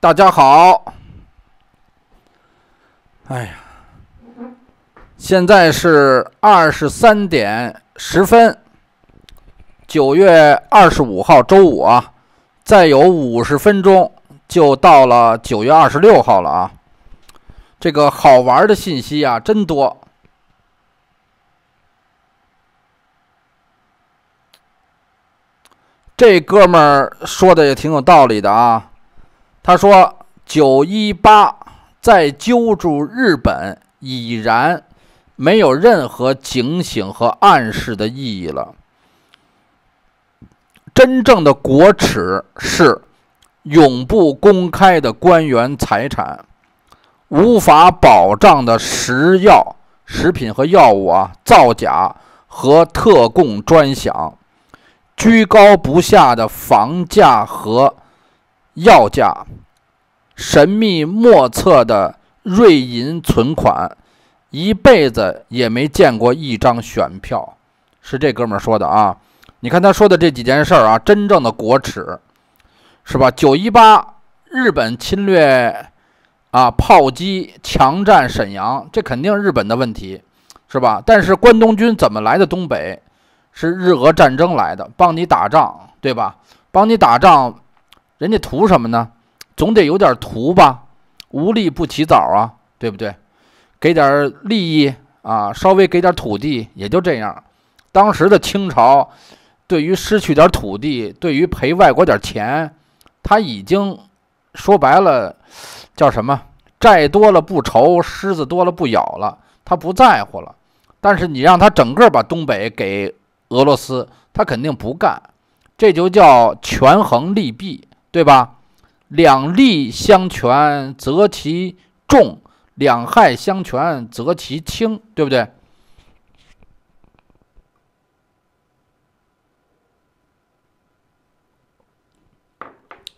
大家好，哎呀，现在是二十三点十分，九月二十五号周五啊，再有五十分钟就到了九月二十六号了啊。这个好玩的信息啊，真多。这哥们儿说的也挺有道理的啊。他说：“九一八在揪住日本，已然没有任何警醒和暗示的意义了。真正的国耻是永不公开的官员财产，无法保障的食药食品和药物啊，造假和特供专享，居高不下的房价和。”药价，神秘莫测的瑞银存款，一辈子也没见过一张选票，是这哥们儿说的啊？你看他说的这几件事儿啊，真正的国耻，是吧？九一八，日本侵略，啊，炮击强占沈阳，这肯定日本的问题，是吧？但是关东军怎么来的东北？是日俄战争来的，帮你打仗，对吧？帮你打仗。人家图什么呢？总得有点图吧，无利不起早啊，对不对？给点利益啊，稍微给点土地也就这样。当时的清朝，对于失去点土地，对于赔外国点钱，他已经说白了，叫什么？债多了不愁，狮子多了不咬了，他不在乎了。但是你让他整个把东北给俄罗斯，他肯定不干。这就叫权衡利弊。对吧？两利相权则其重，两害相权则其轻，对不对？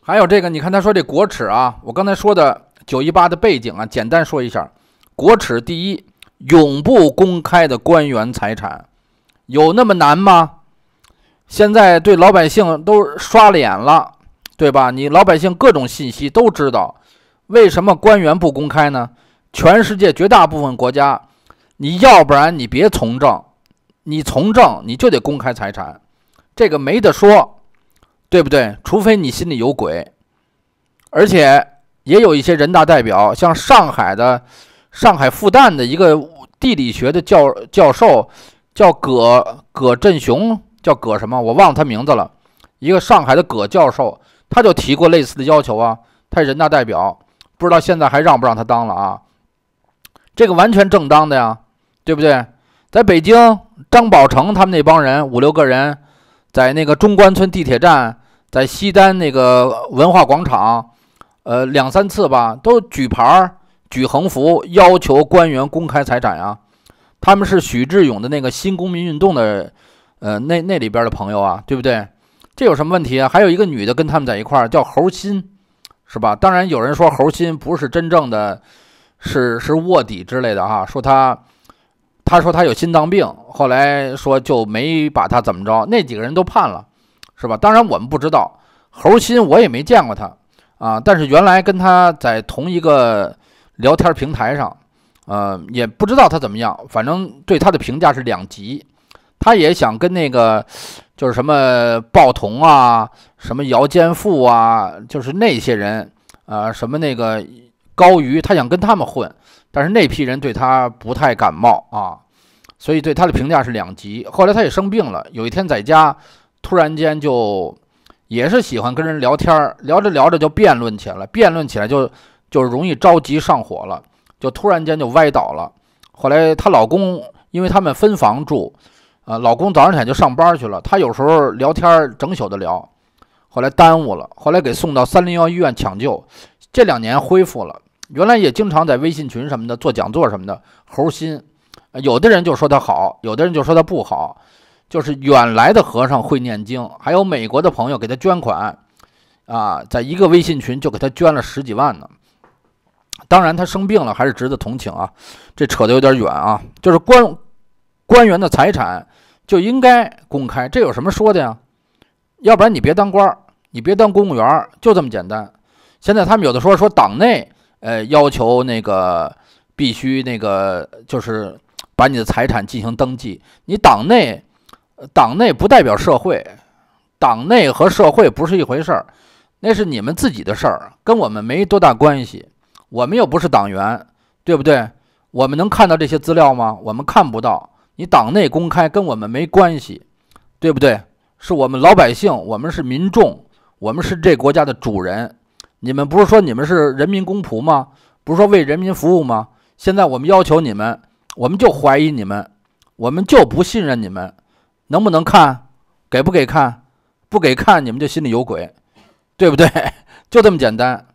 还有这个，你看他说这国耻啊，我刚才说的九一八的背景啊，简单说一下。国耻第一，永不公开的官员财产，有那么难吗？现在对老百姓都刷脸了。对吧？你老百姓各种信息都知道，为什么官员不公开呢？全世界绝大部分国家，你要不然你别从政，你从政你就得公开财产，这个没得说，对不对？除非你心里有鬼。而且也有一些人大代表，像上海的、上海复旦的一个地理学的教教授，叫葛葛振雄，叫葛什么，我忘了他名字了，一个上海的葛教授。他就提过类似的要求啊，他人大代表，不知道现在还让不让他当了啊？这个完全正当的呀，对不对？在北京，张宝成他们那帮人五六个人，在那个中关村地铁站，在西单那个文化广场，呃，两三次吧，都举牌、举横幅，要求官员公开财产呀。他们是许志勇的那个新公民运动的，呃，那那里边的朋友啊，对不对？这有什么问题啊？还有一个女的跟他们在一块儿，叫猴心，是吧？当然有人说猴心不是真正的，是是卧底之类的哈。说他，他说他有心脏病，后来说就没把他怎么着。那几个人都判了，是吧？当然我们不知道猴心，我也没见过他啊。但是原来跟他在同一个聊天平台上，呃，也不知道他怎么样。反正对他的评价是两级。他也想跟那个。就是什么暴童啊，什么姚坚富啊，就是那些人，呃，什么那个高瑜，他想跟他们混，但是那批人对他不太感冒啊，所以对他的评价是两级。后来他也生病了，有一天在家，突然间就也是喜欢跟人聊天儿，聊着聊着就辩论起来，了，辩论起来就就容易着急上火了，就突然间就歪倒了。后来她老公，因为他们分房住。啊，老公早上起来就上班去了。他有时候聊天整宿的聊，后来耽误了，后来给送到三零幺医院抢救。这两年恢复了，原来也经常在微信群什么的做讲座什么的，猴心。有的人就说他好，有的人就说他不好，就是远来的和尚会念经。还有美国的朋友给他捐款，啊，在一个微信群就给他捐了十几万呢。当然，他生病了还是值得同情啊。这扯得有点远啊，就是官官员的财产。就应该公开，这有什么说的呀？要不然你别当官儿，你别当公务员，就这么简单。现在他们有的说说党内，呃，要求那个必须那个就是把你的财产进行登记。你党内，党内不代表社会，党内和社会不是一回事儿，那是你们自己的事儿，跟我们没多大关系。我们又不是党员，对不对？我们能看到这些资料吗？我们看不到。你党内公开跟我们没关系，对不对？是我们老百姓，我们是民众，我们是这国家的主人。你们不是说你们是人民公仆吗？不是说为人民服务吗？现在我们要求你们，我们就怀疑你们，我们就不信任你们。能不能看？给不给看？不给看，你们就心里有鬼，对不对？就这么简单，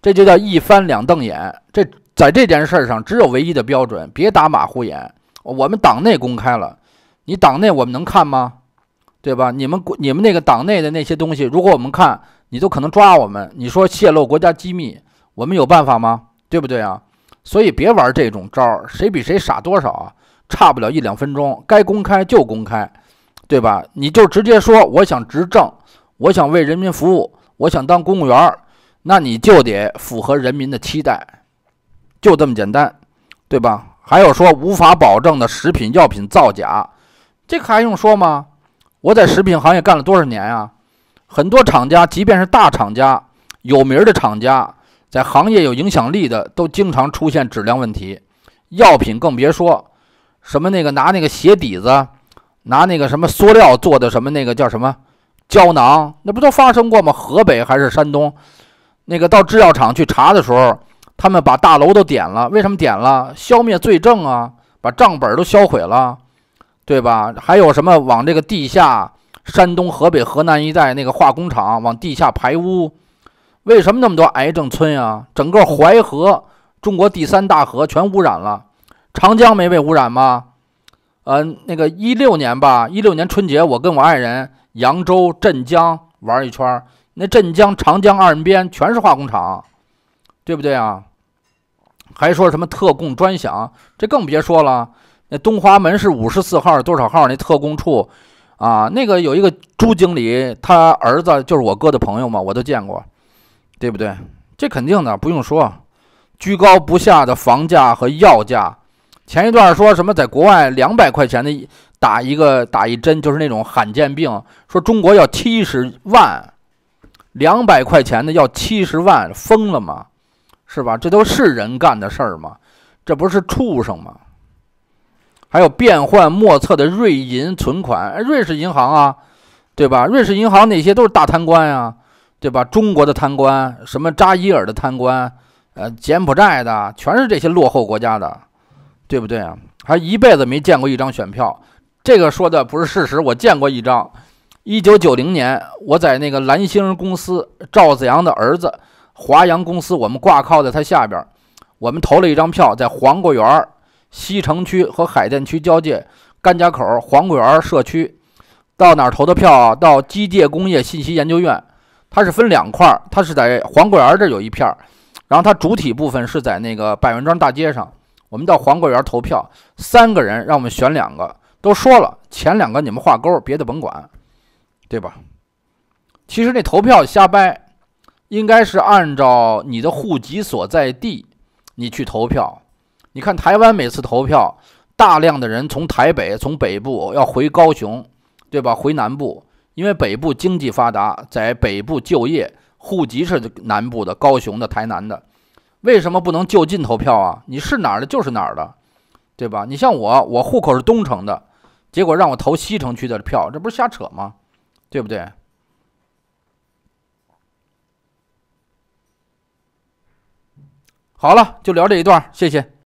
这就叫一翻两瞪眼。这在这件事儿上，只有唯一的标准，别打马虎眼。我们党内公开了，你党内我们能看吗？对吧？你们、你们那个党内的那些东西，如果我们看，你都可能抓我们。你说泄露国家机密，我们有办法吗？对不对啊？所以别玩这种招儿，谁比谁傻多少啊？差不了一两分钟，该公开就公开，对吧？你就直接说，我想执政，我想为人民服务，我想当公务员那你就得符合人民的期待，就这么简单，对吧？还有说无法保证的食品药品造假，这个还用说吗？我在食品行业干了多少年呀？很多厂家，即便是大厂家、有名的厂家，在行业有影响力的，都经常出现质量问题。药品更别说什么那个拿那个鞋底子，拿那个什么塑料做的什么那个叫什么胶囊，那不都发生过吗？河北还是山东？那个到制药厂去查的时候。他们把大楼都点了，为什么点了？消灭罪证啊！把账本都销毁了，对吧？还有什么往这个地下，山东、河北、河南一带那个化工厂往地下排污，为什么那么多癌症村呀？整个淮河，中国第三大河全污染了，长江没被污染吗？呃，那个一六年吧，一六年春节我跟我爱人扬州、镇江玩一圈，那镇江长江岸边全是化工厂，对不对啊？还说什么特供专享，这更别说了。那东华门是五十四号多少号？那特供处，啊，那个有一个朱经理，他儿子就是我哥的朋友嘛，我都见过，对不对？这肯定的，不用说。居高不下的房价和药价，前一段说什么在国外两百块钱的打一个打一针，就是那种罕见病，说中国要七十万，两百块钱的要七十万，疯了吗？是吧？这都是人干的事儿吗？这不是畜生吗？还有变幻莫测的瑞银存款，瑞士银行啊，对吧？瑞士银行那些都是大贪官啊，对吧？中国的贪官，什么扎伊尔的贪官，呃，柬埔寨的，全是这些落后国家的，对不对啊？还一辈子没见过一张选票，这个说的不是事实。我见过一张，一九九零年我在那个蓝星公司，赵子阳的儿子。华阳公司，我们挂靠在它下边儿，我们投了一张票，在黄果园儿西城区和海淀区交界甘家口黄果园儿社区，到哪儿投的票啊？到机械工业信息研究院，它是分两块儿，它是在黄果园儿这有一片儿，然后它主体部分是在那个百元庄大街上。我们到黄果园儿投票，三个人让我们选两个，都说了前两个你们画勾，别的甭管，对吧？其实那投票瞎掰。应该是按照你的户籍所在地，你去投票。你看台湾每次投票，大量的人从台北、从北部要回高雄，对吧？回南部，因为北部经济发达，在北部就业，户籍是南部的，高雄的、台南的，为什么不能就近投票啊？你是哪儿的，就是哪儿的，对吧？你像我，我户口是东城的，结果让我投西城区的票，这不是瞎扯吗？对不对？好了，就聊这一段，谢谢。